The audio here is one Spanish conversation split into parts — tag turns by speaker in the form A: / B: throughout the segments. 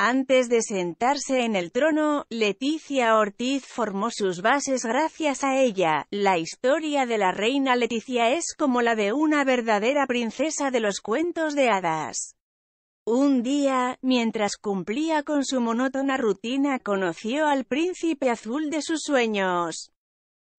A: Antes de sentarse en el trono, Leticia Ortiz formó sus bases gracias a ella. La historia de la reina Leticia es como la de una verdadera princesa de los cuentos de hadas. Un día, mientras cumplía con su monótona rutina conoció al príncipe azul de sus sueños.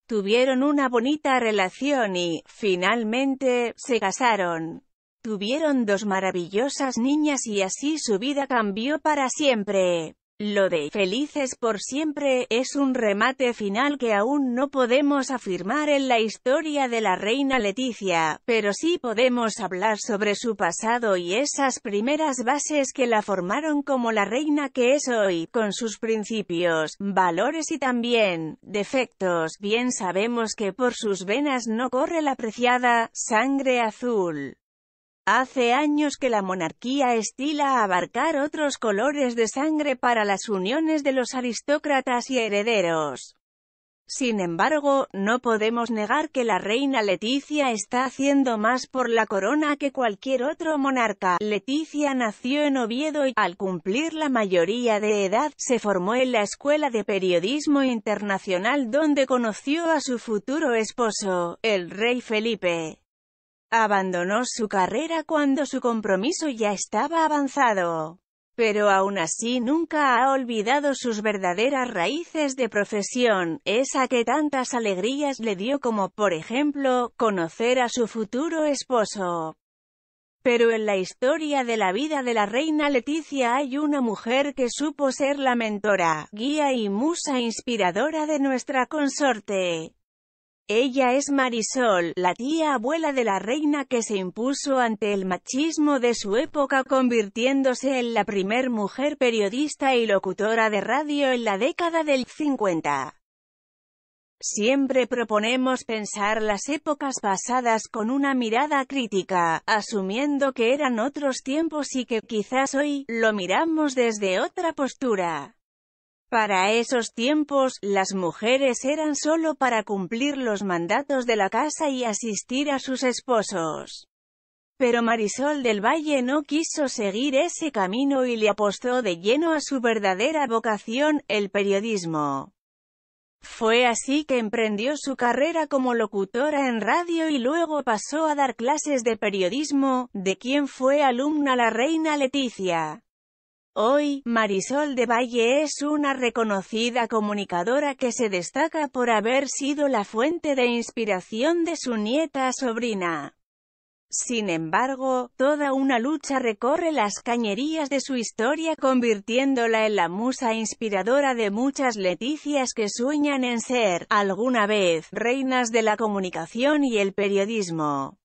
A: Tuvieron una bonita relación y, finalmente, se casaron. Tuvieron dos maravillosas niñas y así su vida cambió para siempre. Lo de «Felices por siempre» es un remate final que aún no podemos afirmar en la historia de la reina Leticia, pero sí podemos hablar sobre su pasado y esas primeras bases que la formaron como la reina que es hoy, con sus principios, valores y también, defectos. Bien sabemos que por sus venas no corre la preciada «sangre azul». Hace años que la monarquía estila abarcar otros colores de sangre para las uniones de los aristócratas y herederos. Sin embargo, no podemos negar que la reina Leticia está haciendo más por la corona que cualquier otro monarca. Leticia nació en Oviedo y, al cumplir la mayoría de edad, se formó en la Escuela de Periodismo Internacional donde conoció a su futuro esposo, el rey Felipe. Abandonó su carrera cuando su compromiso ya estaba avanzado, pero aún así nunca ha olvidado sus verdaderas raíces de profesión, esa que tantas alegrías le dio como, por ejemplo, conocer a su futuro esposo. Pero en la historia de la vida de la reina Leticia hay una mujer que supo ser la mentora, guía y musa inspiradora de nuestra consorte. Ella es Marisol, la tía abuela de la reina que se impuso ante el machismo de su época convirtiéndose en la primer mujer periodista y locutora de radio en la década del 50. Siempre proponemos pensar las épocas pasadas con una mirada crítica, asumiendo que eran otros tiempos y que, quizás hoy, lo miramos desde otra postura. Para esos tiempos, las mujeres eran solo para cumplir los mandatos de la casa y asistir a sus esposos. Pero Marisol del Valle no quiso seguir ese camino y le apostó de lleno a su verdadera vocación, el periodismo. Fue así que emprendió su carrera como locutora en radio y luego pasó a dar clases de periodismo, de quien fue alumna la reina Leticia. Hoy, Marisol de Valle es una reconocida comunicadora que se destaca por haber sido la fuente de inspiración de su nieta sobrina. Sin embargo, toda una lucha recorre las cañerías de su historia convirtiéndola en la musa inspiradora de muchas Leticias que sueñan en ser, alguna vez, reinas de la comunicación y el periodismo.